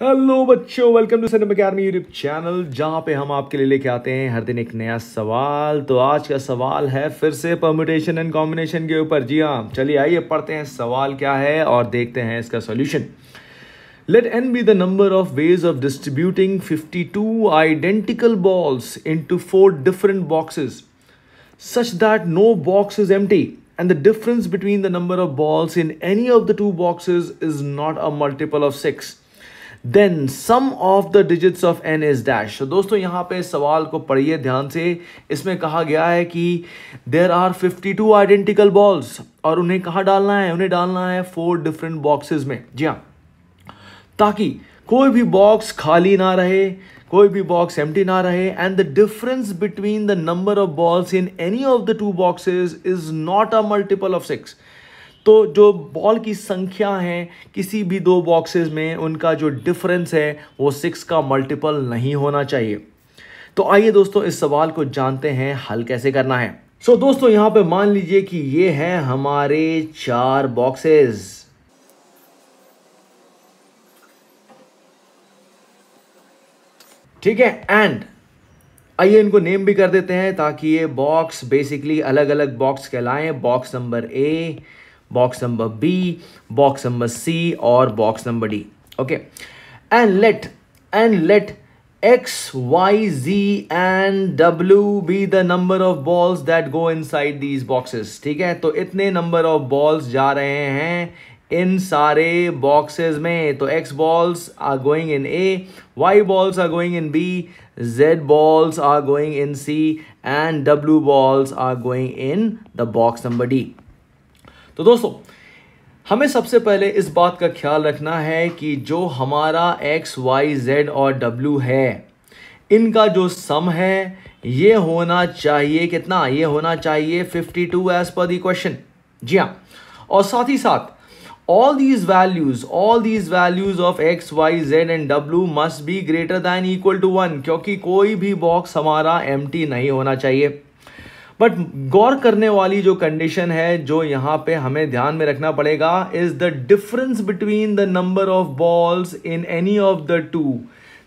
Hello बच्चों welcome to cinema academy YouTube channel जहां पे हम आपके लिए लेके आते हैं हर दिन एक नया सवाल तो आज का सवाल है फिर से परम्यूटेशन एंड कॉम्बिनेशन के ऊपर जी हाँ चलिए आइए पढ़ते हैं सवाल क्या है और देखते हैं इसका solution let N be the number of ways of distributing fifty two identical balls to four different boxes such that no box is empty and the difference between the number of balls in any of the two boxes is not a multiple of six then sum of the digits of N is dash दोस्तों यहाँ पे सवाल को पढ़िए ध्यान से इसमें कहा गया है कि देर आर 52 आइडेंटिकल बॉल्स और उन्हें कहाँ डालना है उन्हें डालना है फोर डिफरेंट बॉक्सेस में जी हाँ ताकि कोई भी बॉक्स खाली ना रहे कोई भी बॉक्स एम्प्टी ना रहे and the difference between the number of balls in any of the two boxes is not a multiple of six तो जो बॉल की संख्या है किसी भी दो बॉक्सेस में उनका जो डिफरेंस है वो सिक्स का मल्टीपल नहीं होना चाहिए तो आइए दोस्तों इस सवाल को जानते हैं हल कैसे करना है सो so, दोस्तों यहां पे मान लीजिए कि ये है हमारे चार बॉक्सेस ठीक है एंड आइए इनको नेम भी कर देते हैं ताकि ये बॉक्स बेसिकली अलग अलग बॉक्स कहलाएं box number A box number B box number C और box number D okay and let and let X Y Z and W be the number of balls that go inside these boxes ठीक है तो इतने number of balls जा रहे हैं इन सारे boxes में तो X balls are going in A Y balls are going in B Z balls are going in C and W balls are going in the box number D तो दोस्तों हमें सबसे पहले इस बात का ख्याल रखना है कि जो हमारा एक्स वाई जेड और डब्ल्यू है इनका जो सम है ये होना चाहिए कितना ये होना चाहिए 52 to as per the question जी हाँ और साथ ही साथ all these values all these values of X Y Z and W must be greater than equal to one क्योंकि कोई भी बॉक्स हमारा empty नहीं होना चाहिए बट गौर करने वाली जो कंडीशन है जो यहां पे हमें ध्यान में रखना पड़ेगा is the difference between the number of balls in any of the two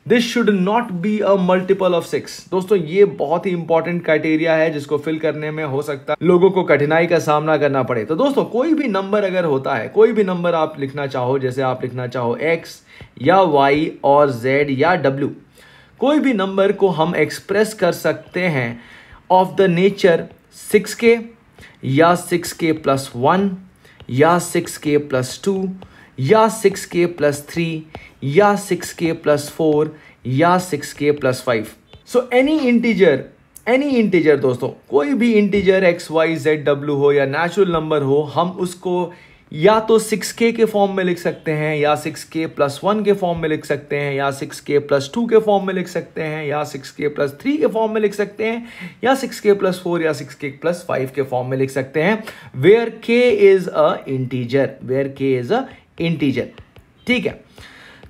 this should not be a multiple of six दोस्तों ये बहुत ही इंपॉर्टेंट क्राइटेरिया है जिसको फिल करने में हो सकता है लोगों को कठिनाई का सामना करना पड़े तो दोस्तों कोई भी नंबर अगर होता है कोई भी नंबर आप लिखना चाहो जैसे आप लिखना चाहो एक्स या वाई और जेड या डब्ल्यू कोई भी नंबर को हम एक्सप्रेस कर सकते हैं ऑफ द नेचर सिक्स के या सिक्स के प्लस वन या सिक्स के प्लस टू या सिक्स के प्लस थ्री या सिक्स के प्लस फोर या six K plus five so any integer any integer दोस्तों कोई भी integer X Y Z W हो या नेचुरल नंबर हो हम उसको या तो सिक्स के के फॉर्म में लिख सकते हैं या सिक्स के प्लस वन के फॉर्म में लिख सकते हैं या सिक्स के प्लस टू के फॉर्म में लिख सकते हैं या सिक्स के प्लस थ्री के फॉर्म में लिख सकते हैं या सिक्स के प्लस फोर या सिक्स के प्लस फाइव के फॉर्म में लिख सकते हैं where K is a integer where K is a integer ठीक है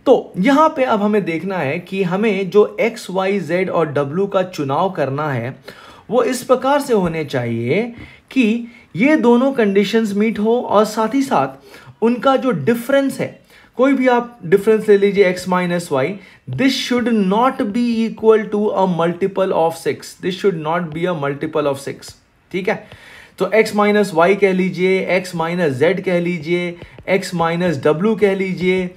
तो यहां पे अब हमें देखना है कि हमें जो एक्स वाई जेड और डब्ल्यू का चुनाव करना है वो इस प्रकार से होने चाहिए कि ये दोनों कंडीशंस मीट हो और साथ ही साथ उनका जो डिफरेंस है कोई भी आप डिफरेंस ले लीजिए X minus Y this should not be equal to a multiple of six this should not be a multiple of six ठीक है तो x माइनस वाई कह लीजिए x माइनस जेड कह लीजिए x माइनस डब्ल्यू कह लीजिए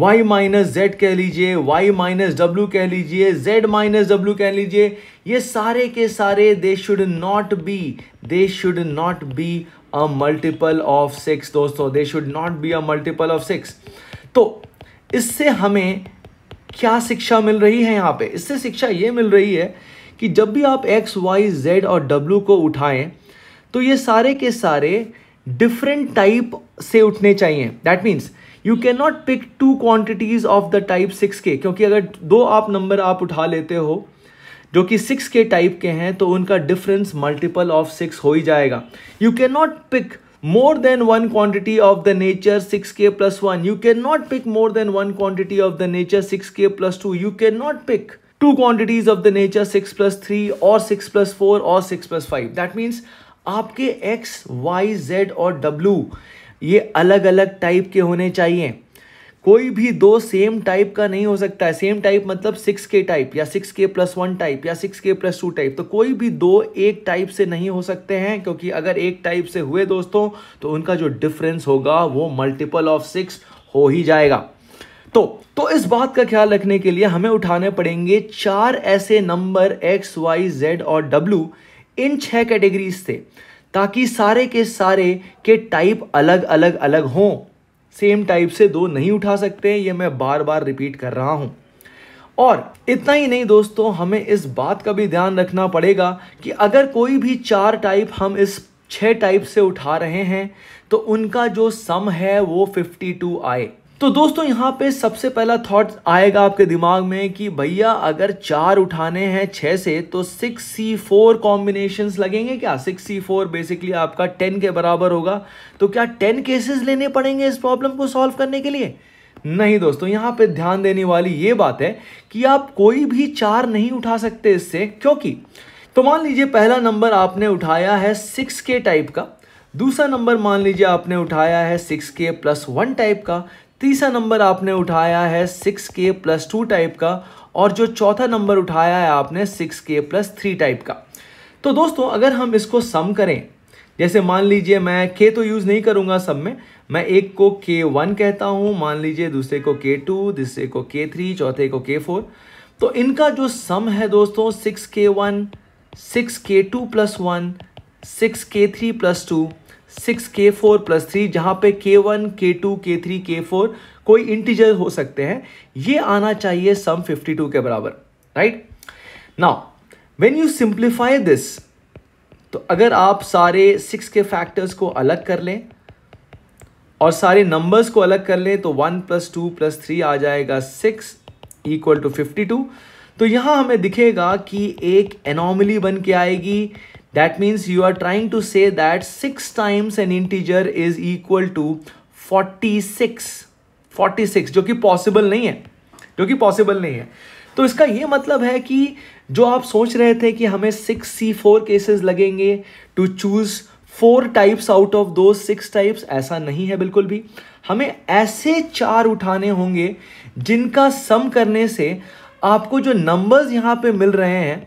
y माइनस जेड कह लीजिए y माइनस डब्ल्यू कह लीजिए z माइनस डब्ल्यू कह लीजिए ये सारे के सारे they should not be they should not be a multiple of six दोस्तों they should not be a multiple of six तो इससे हमें क्या शिक्षा मिल रही है यहाँ पे इससे शिक्षा ये मिल रही है कि जब भी आप एक्स वाई जेड और डब्ल्यू को उठाएं तो ये सारे के सारे डिफरेंट टाइप से उठने चाहिए that means you can not pick two quantities of the type six K क्योंकि अगर दो आप नंबर आप उठा लेते हो जो कि सिक्स के टाइप के हैं तो उनका डिफरेंस मल्टीपल ऑफ सिक्स हो ही जाएगा you can not pick more than one quantity of the nature six K plus one you can not pick more than one quantity of the nature six K plus two you can not pick two quantities of the nature six plus three और six plus four और six plus five that means आपके X Y Z और W ये अलग अलग type के होने चाहिए कोई भी दो सेम टाइप का नहीं हो सकता है सेम टाइप मतलब सिक्स के टाइप या six K plus one type या six K plus two type तो कोई भी दो एक टाइप से नहीं हो सकते हैं क्योंकि अगर एक टाइप से हुए दोस्तों तो उनका जो डिफरेंस होगा वो मल्टीपल ऑफ सिक्स हो ही जाएगा तो तो इस बात का ख्याल रखने के लिए हमें उठाने पड़ेंगे चार ऐसे नंबर एक्स वाई जेड और डब्ल्यू इन छह कैटेगरीज से ताकि सारे के सारे के टाइप अलग अलग अलग हों सेम टाइप से दो नहीं उठा सकते ये मैं बार बार रिपीट कर रहा हूँ और इतना ही नहीं दोस्तों हमें इस बात का भी ध्यान रखना पड़ेगा कि अगर कोई भी चार टाइप हम इस छः टाइप से उठा रहे हैं तो उनका जो सम है वो 52 आए तो दोस्तों यहाँ पे सबसे पहला थॉट आएगा आपके दिमाग में कि भैया अगर चार उठाने हैं छः से तो सिक्स सी फोर कॉम्बिनेशन लगेंगे क्या सिक्स सी फोर बेसिकली आपका टेन के बराबर होगा तो क्या टेन केसेस लेने पड़ेंगे इस प्रॉब्लम को सॉल्व करने के लिए नहीं दोस्तों यहाँ पे ध्यान देने वाली ये बात है कि आप कोई भी चार नहीं उठा सकते इससे क्योंकि तो मान लीजिए पहला नंबर आपने उठाया है सिक्स के टाइप का दूसरा नंबर मान लीजिए आपने उठाया है six K plus one type का तीसरा नंबर आपने उठाया है six K plus two type का और जो चौथा नंबर उठाया है आपने six K plus three type का तो दोस्तों अगर हम इसको सम करें जैसे मान लीजिए मैं के तो यूज़ नहीं करूँगा सब में मैं एक को के वन कहता हूँ मान लीजिए दूसरे को के टू तीसरे को के थ्री चौथे को के फोर तो इनका जो सम है दोस्तों six K one six K two plus one six K three plus two six K four plus three जहाँ पे के one K two K three K four कोई इंटीजर हो सकते हैं ये आना चाहिए सम फिफ्टी टू के बराबर right now when you simplify this तो अगर आप सारे सिक्स के फैक्टर्स को अलग कर लें और सारे नंबर्स को अलग कर लें तो one plus two plus three आ जाएगा six equal to fifty two तो यहाँ हमें दिखेगा कि एक एनॉमली बन के आएगी That means you are trying to say that 6 times an integer is equal to 46. 46 जो कि पॉसिबल नहीं है जो कि पॉसिबल नहीं है तो इसका ये मतलब है कि जो आप सोच रहे थे कि हमें सिक्स सी फोर केसेस लगेंगे to choose four types out of दो सिक्स टाइप्स ऐसा नहीं है बिल्कुल भी हमें ऐसे चार उठाने होंगे जिनका सम करने से आपको जो नंबर्स यहाँ पे मिल रहे हैं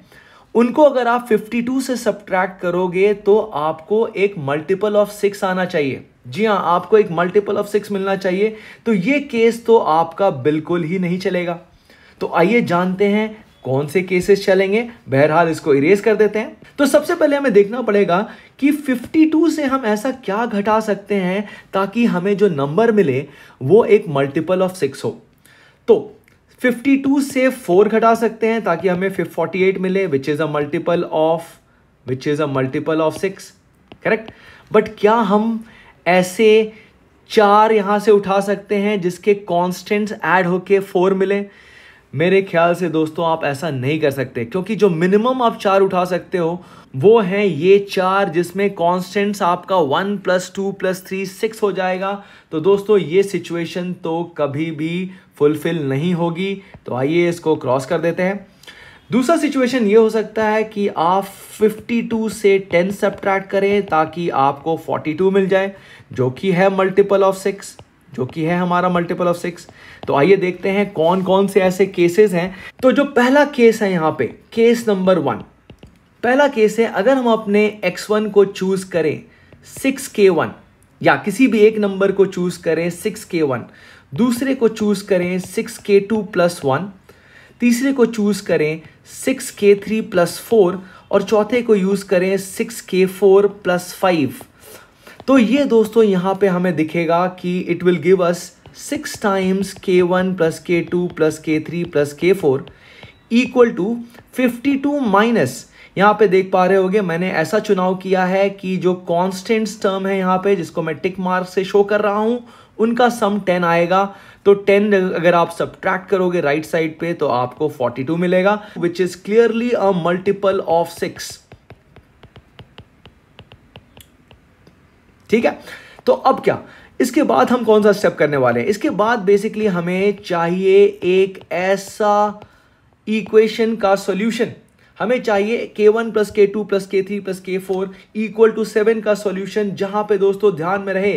उनको अगर आप 52 से सब्ट्रैक्ट करोगे तो आपको एक मल्टीपल ऑफ सिक्स आना चाहिए जी हाँ आपको एक मल्टीपल ऑफ सिक्स मिलना चाहिए तो ये केस तो आपका बिल्कुल ही नहीं चलेगा तो आइए जानते हैं कौन से केसेस चलेंगे बहरहाल इसको इरेज कर देते हैं तो सबसे पहले हमें देखना पड़ेगा कि 52 से हम ऐसा क्या घटा सकते हैं ताकि हमें जो नंबर मिले वो एक मल्टीपल ऑफ सिक्स हो तो 52 से 4 घटा सकते हैं ताकि हमें 48 मिले which is a multiple of which is a multiple of six correct but क्या हम ऐसे चार यहां से उठा सकते हैं जिसके कॉन्स्टेंट्स ऐड होके फोर मिले मेरे ख्याल से दोस्तों आप ऐसा नहीं कर सकते क्योंकि जो मिनिमम आप चार उठा सकते हो वो है ये चार जिसमें कांस्टेंट्स आपका one plus two plus three six हो जाएगा तो दोस्तों ये सिचुएशन तो कभी भी फुलफिल नहीं होगी तो आइए इसको क्रॉस कर देते हैं दूसरा सिचुएशन ये हो सकता है कि आप 52 से 10 सब्ट्रैक्ट करें ताकि आपको 42 मिल जाए जो कि है मल्टीपल ऑफ सिक्स जो कि है हमारा मल्टीपल ऑफ सिक्स तो आइए देखते हैं कौन कौन से ऐसे केसेस हैं तो जो पहला केस है यहाँ पे केस नंबर वन पहला केस है अगर हम अपने एक्स वन को चूज करें सिक्स के वन या किसी भी एक नंबर को चूज करें सिक्स के वन दूसरे को चूज करें six K two plus one तीसरे को चूज करें six K three plus four और चौथे को यूज करें six K four plus five तो ये दोस्तों यहाँ पे हमें दिखेगा कि it will give us six times K one plus K two plus K three plus K four equal to fifty two minus यहाँ पे देख पा रहे होगे मैंने ऐसा चुनाव किया है कि जो कॉन्स्टेंट्स टर्म है यहाँ पे जिसको मैं टिक मार्क से शो कर रहा हूँ उनका सम टेन आएगा तो टेन अगर आप सब्ट्रैक्ट करोगे राइट right साइड पे तो आपको फोर्टी टू मिलेगा which is clearly a multiple of six ठीक है तो अब क्या इसके बाद हम कौन सा स्टेप करने वाले हैं इसके बाद बेसिकली हमें चाहिए एक ऐसा इक्वेशन का सॉल्यूशन हमें चाहिए K one plus K two plus K three plus K four equal to seven का सॉल्यूशन जहां पे दोस्तों ध्यान में रहे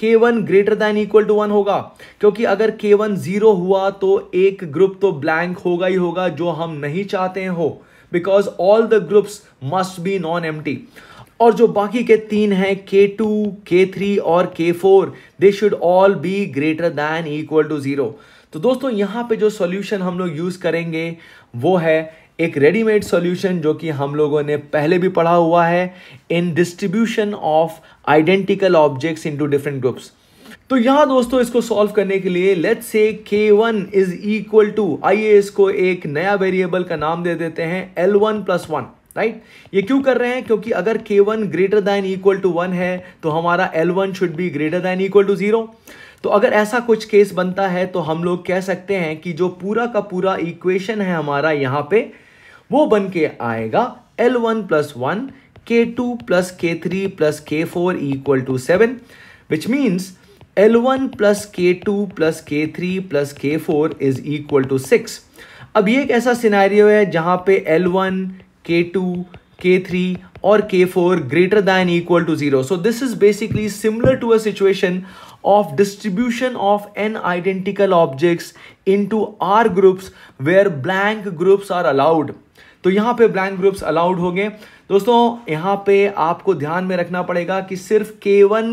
K one greater than equal to one होगा क्योंकि अगर के वन जीरो हुआ तो एक ग्रुप तो ब्लैंक होगा ही होगा जो हम नहीं चाहते हो because all the groups must be non empty और जो बाकी के तीन हैं के टू के थ्री और K four they should all be greater than equal to zero तो दोस्तों यहाँ पे जो सॉल्यूशन हम लोग यूज़ करेंगे वो है एक रेडीमेड सॉल्यूशन जो कि हम लोगों ने पहले भी पढ़ा हुआ है in distribution of identical objects into different groups तो यहाँ दोस्तों इसको सॉल्व करने के लिए let's say K one is equal to आइए इसको एक नया वेरिएबल का नाम दे देते हैं L one plus one right right? ये क्यों कर रहे हैं क्योंकि अगर K one greater than equal to one है तो हमारा L one should be greater than equal to zero तो अगर ऐसा कुछ केस बनता है तो हम लोग कह सकते हैं कि जो पूरा का पूरा इक्वेशन है हमारा यहाँ पे वो बन के आएगा L one plus one K two plus K three plus K four equal to seven which means L one plus K two plus K three plus K four is equal to six अब ये एक ऐसा scenario है जहां पे L one K2, K3 or K4 greater than equal to 0. So this is basically similar to a situation of distribution of n identical objects into R groups where blank groups are allowed. तो यहाँ पे blank groups allowed होंगे दोस्तों यहाँ पे आपको ध्यान में रखना पड़ेगा कि सिर्फ K1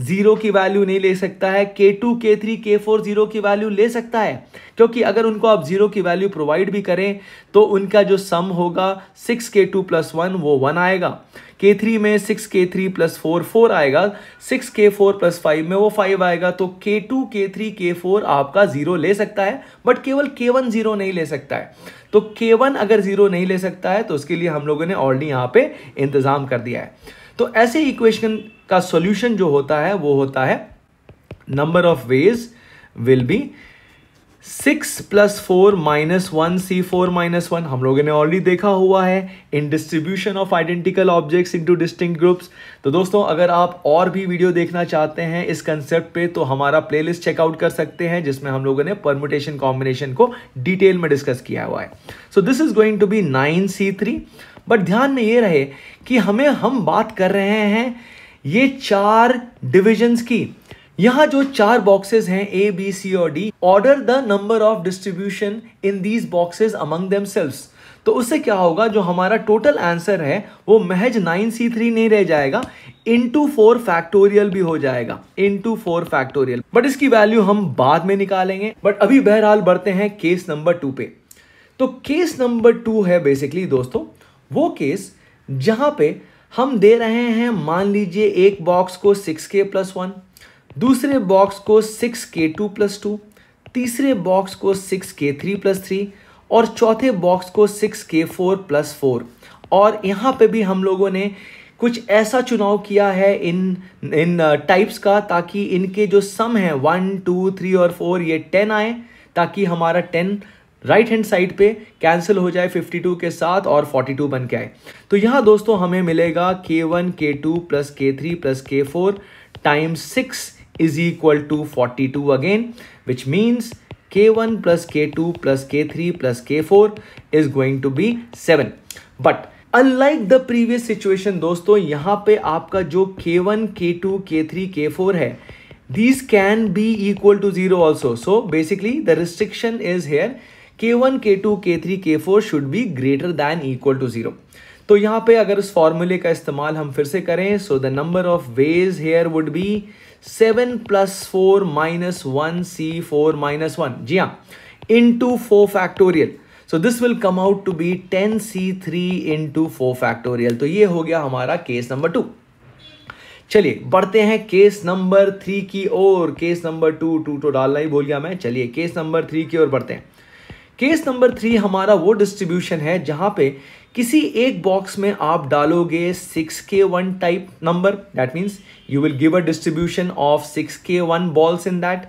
जीरो की वैल्यू नहीं ले सकता है के two K three K four zero की वैल्यू ले सकता है क्योंकि अगर उनको आप जीरो की वैल्यू प्रोवाइड भी करें तो उनका जो सम होगा six K two plus one वो वन आएगा के थ्री में six K three plus four four आएगा six K four plus five में वो फाइव आएगा तो के two K three K four आपका जीरो ले सकता है बट केवल के वन जीरो नहीं ले सकता है तो के वन अगर जीरो नहीं ले सकता है तो उसके लिए हम लोगों ने ऑलरेडी यहाँ पे इंतजाम कर दिया है तो ऐसे इक्वेशन का सॉल्यूशन जो होता है वो होता है number of ways will be six plus four minus one C four minus one हम लोगों ने ऑलरेडी देखा हुआ है in distribution of identical objects into distinct groups तो दोस्तों अगर आप और भी वीडियो देखना चाहते हैं इस कंसेप्ट पे तो हमारा प्लेलिस्ट चेकआउट कर सकते हैं जिसमें हम लोगों ने परमुटेशन कॉम्बिनेशन को डिटेल में डिस्कस किया हुआ है so this is going to be nine C three but ध्यान में ये रहे कि हमें हम बात कर रहे हैं ये चार डिविजन्स की यहाँ जो चार बॉक्सेस हैं ए बी सी और D order the number of distribution in these boxes among them तो उससे क्या होगा जो हमारा टोटल आंसर है वो महज नाइन सी थ्री नहीं रह जाएगा इंटू फोर फैक्टोरियल भी हो जाएगा इंटू फोर फैक्टोरियल बट इसकी वैल्यू हम बाद में निकालेंगे बट अभी बहरहाल बढ़ते हैं केस नंबर टू पे तो केस नंबर टू है बेसिकली दोस्तों वो केस जहां पे हम दे रहे हैं मान लीजिए एक बॉक्स को सिक्स के प्लस वन दूसरे बॉक्स को six K two plus two तीसरे बॉक्स को six K three plus three और चौथे बॉक्स को six K four plus four और यहाँ पे भी हम लोगों ने कुछ ऐसा चुनाव किया है इन इन टाइप्स uh, का ताकि इनके जो सम हैं वन टू थ्री और फोर ये टेन आए ताकि हमारा टेन राइट हैंड साइड पे कैंसिल हो जाए 52 के साथ और 42 बन के आए तो यहाँ दोस्तों हमें मिलेगा K one K two plus K three plus K four time six is equal to forty two again which means K one plus K two plus K three plus K four is going to be seven but unlike the previous situation दोस्तों यहाँ पे आपका जो के one K two K three K four है these can be equal to zero also so basically the restriction is here one K two K three K four should be greater than equal to zero तो यहाँ पे अगर उस फॉर्मूले का इस्तेमाल हम फिर से करें so the number of ways here would be seven plus four minus one C four minus one जी हाँ into four factorial so this will come out to be ten C three into four factorial तो ये हो गया हमारा case number to चलिए बढ़ते हैं केस नंबर थ्री की ओर केस नंबर टू टू तो डालना ही बोल गया मैं चलिए केस नंबर थ्री की ओर बढ़ते हैं केस नंबर थ्री हमारा वो डिस्ट्रीब्यूशन है जहाँ पे किसी एक बॉक्स में आप डालोगे six K one type number that means you will give a distribution of six K one balls in that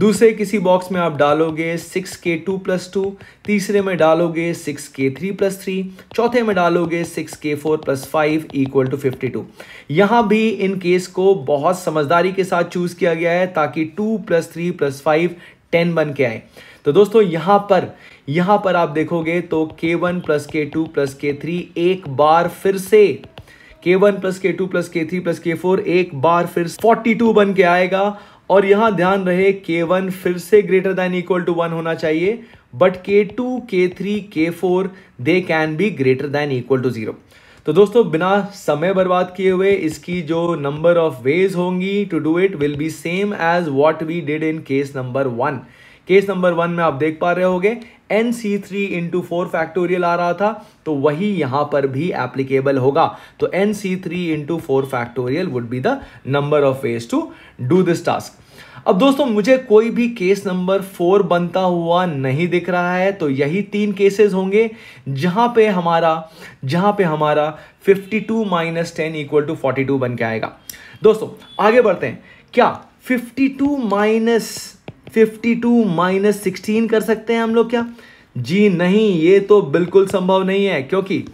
दूसरे किसी बॉक्स में आप डालोगे six K two plus two तीसरे में डालोगे six K three plus three चौथे में डालोगे six K four plus five equal to fifty two यहाँ भी इन केस को बहुत समझदारी के साथ चूज़ किया गया है ताकि two plus three plus five ten बन के आए तो दोस्तों यहां पर यहां पर आप देखोगे तो K one plus K two plus K three एक बार फिर से K one plus K two plus K three plus K four एक बार फिर फोर्टी टू बन के आएगा और यहां ध्यान रहे के वन फिर से greater than equal to one होना चाहिए but K two K three K four they can be greater than equal to zero तो दोस्तों बिना समय बर्बाद किए हुए इसकी जो नंबर ऑफ वेज होंगी to do it will be same as what we did in case number one case number one में आप देख पा रहे होगे N C three into four factorial आ रहा था तो वही यहां पर भी एप्लीकेबल होगा तो N C three into four factorial would be the number of ways to do this task अब दोस्तों मुझे कोई भी केस नंबर फोर बनता हुआ नहीं दिख रहा है तो यही तीन केसेस होंगे जहां पे हमारा जहां पे हमारा 52 two minus ten equal to forty बन के आएगा दोस्तों आगे बढ़ते हैं क्या 52 two minus fifty two minus sixteen कर सकते हैं हम लोग क्या जी नहीं ये तो बिल्कुल संभव नहीं है क्योंकि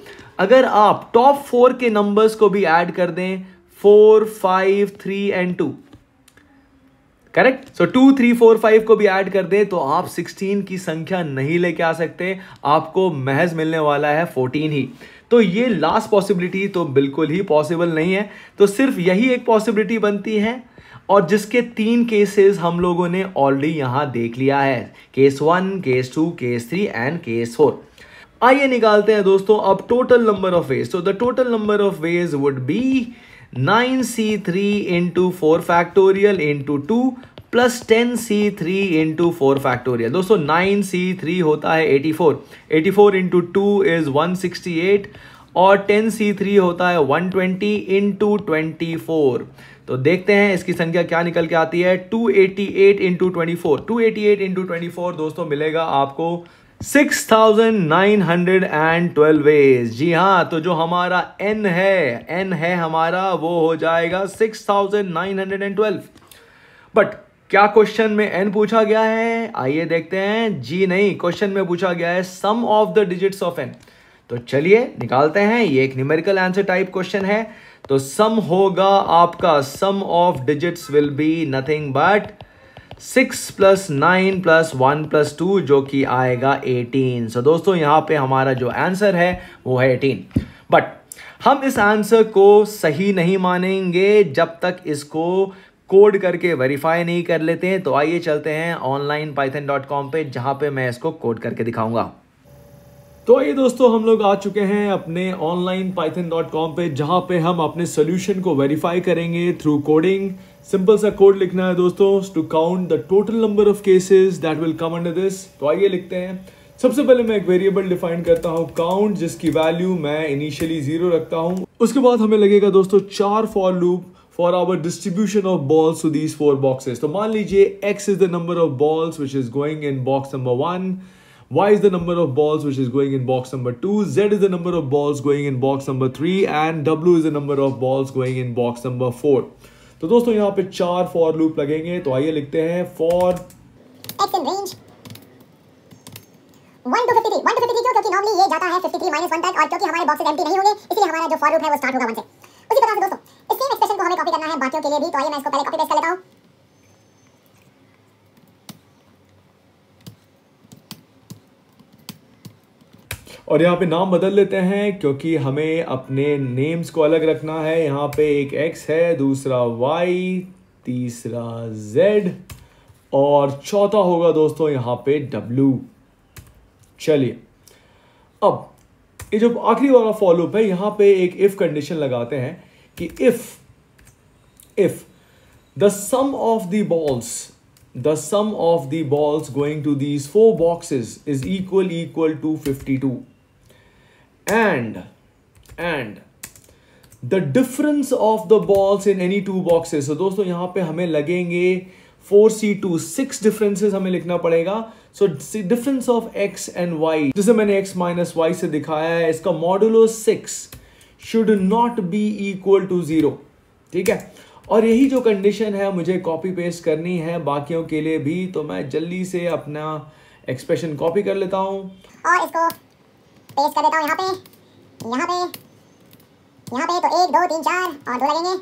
अगर आप टॉप फोर के नंबर्स को भी ऐड कर दें four five three and two correct so two three four five को भी ऐड कर दें तो आप सिक्सटीन की संख्या नहीं लेके आ सकते आपको महज मिलने वाला है फोर्टीन ही तो ये लास्ट पॉसिबिलिटी तो बिल्कुल ही पॉसिबल नहीं है तो सिर्फ यही एक पॉसिबिलिटी बनती है और जिसके तीन केसेस हम लोगों ने ऑलरेडी यहां देख लिया है case one case two case three and case four आइए निकालते हैं दोस्तों अब टोटल नंबर ऑफ वेज तो the total number of ways would be 9c3 C three into four factorial into two plus ten C three into four factorial दोस्तों nine C three होता है eighty four eighty four into two is one sixty eight और ten C three होता है one twenty into twenty four तो देखते हैं इसकी संख्या क्या निकल के आती है 288 eighty eight into twenty four two eighty eight into twenty four दोस्तों मिलेगा आपको 6,912 वेज जी हाँ तो जो हमारा एन है एन है हमारा वो हो जाएगा 6,912 बट क्या क्वेश्चन में एन पूछा गया है आइए देखते हैं जी नहीं क्वेश्चन में पूछा गया है sum of the digits of N तो चलिए निकालते हैं ये एक न्यूमेरिकल आंसर टाइप क्वेश्चन है तो सम होगा आपका sum of digits will be nothing but six plus nine plus one plus two जो कि आएगा एटीन सो so, दोस्तों यहां पे हमारा जो आंसर है वो है एटीन बट हम इस आंसर को सही नहीं मानेंगे जब तक इसको कोड करके वेरीफाई नहीं कर लेते हैं तो आइए चलते हैं ऑनलाइन पाइथन डॉट कॉम पर जहाँ पर मैं इसको कोड करके दिखाऊंगा तो आइए दोस्तों हम लोग आ चुके हैं अपने ऑनलाइन पाइथन डॉट कॉम पर जहाँ पे हम अपने सोल्यूशन को वेरीफाई करेंगे थ्रू कोडिंग सिंपल सा कोड लिखना है दोस्तों to count the total number of cases that will come under this तो आइए लिखते हैं सबसे पहले मैं एक वेरिएबल डिफाइन करता हूँ काउंट जिसकी वैल्यू मैं इनिशियली जीरो रखता हूँ उसके बाद हमें लगेगा दोस्तों चार for loop for our distribution of balls to these four boxes तो मान लीजिए x is the number of balls which is going in box number one Y is the number of balls which is going in box number 2, Z is the number of balls going in box number 3 and W is the number of balls going in box number 4. तो दोस्तों यहाँ पे चार for loop लगेंगे तो आइए लिखते हैं for x in range 1 to 53 1 to 53 क्यों क्योंकि नॉर्मली ये जाता है 53 माइनस 1 तक और क्योंकि हमारे बॉक्सेस एम्प्टी नहीं होंगे इसलिए हमारा जो फॉर लूप है वो स्टार्ट होगा 1 से उसी तरह से दोस्तों इस सेम एक्सप्रेशन को हमें कॉपी करना है बाकियों के लिए भी तो आइए मैं इसको पहले कॉपी पेस्ट कर लेता हूँ और यहाँ पे नाम बदल लेते हैं क्योंकि हमें अपने नेम्स को अलग रखना है यहाँ पे एक एक्स है दूसरा वाई तीसरा जेड और चौथा होगा दोस्तों यहाँ पे डब्लू चलिए अब ये जो आखिरी वाला फॉलोअप है यहाँ पे एक इफ कंडीशन लगाते हैं कि if if the sum of the balls the sum of the balls going to these four boxes is equal equal to fifty two and and the difference of the balls in any two boxes तो दोस्तों यहां पे हमें लगेंगे four C two six differences हमें लिखना पड़ेगा so difference of x and y जिसे मैंने एक्स माइनस वाई से दिखाया है इसका modulo six should not be equal to zero ठीक है और यही जो कंडीशन है मुझे कॉपी पेस्ट करनी है बाकियों के लिए भी तो मैं जल्दी से अपना एक्सप्रेशन कॉपी कर लेता हूं और इसको पेस्ट कर देता हूँ यहाँ पे यहाँ पे यहाँ पे तो एक दो तीन चार और दो लगेंगे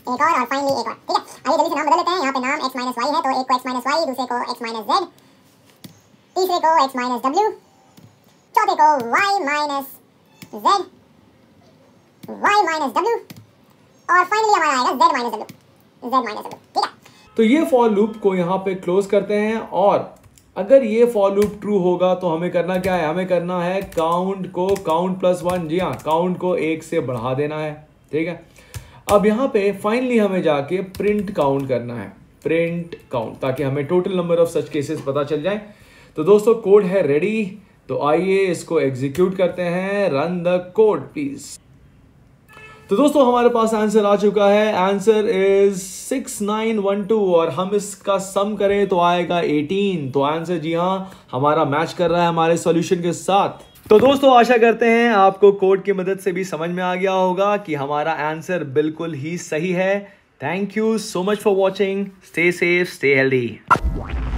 एक और और फाइनली एक और ठीक है आगे जल्दी से नाम बदल लेते हैं यहाँ पे नाम एक्स माइनस वाई है तो एक को एक्स माइनस वाई दूसरे को एक्स माइनस जेड तीसरे को एक्स माइनस डब्ल्यू चौथे को Y minus Z Y minus W और फाइनली हमारा आएगा Z minus W Z minus W ठीक है तो ये फॉर लूप को यहाँ पे क्लोज करते हैं और अगर ये फॉर लूप ट्रू होगा तो हमें करना क्या है हमें करना है काउंट को काउंट प्लस वन जी हाँ काउंट को एक से बढ़ा देना है ठीक है अब यहाँ पे फाइनली हमें जाके प्रिंट काउंट करना है प्रिंट काउंट ताकि हमें total number of such cases पता चल जाए तो दोस्तों कोड है रेडी तो आइए इसको एग्जीक्यूट करते हैं रन द कोड प्लीज़ तो दोस्तों हमारे पास आंसर आ चुका है answer is six nine one two और हम इसका सम करें तो आएगा एटीन तो आंसर जी हाँ हमारा मैच कर रहा है हमारे सॉल्यूशन के साथ तो दोस्तों आशा करते हैं आपको कोड की मदद से भी समझ में आ गया होगा कि हमारा आंसर बिल्कुल ही सही है thank you so much for watching stay safe stay healthy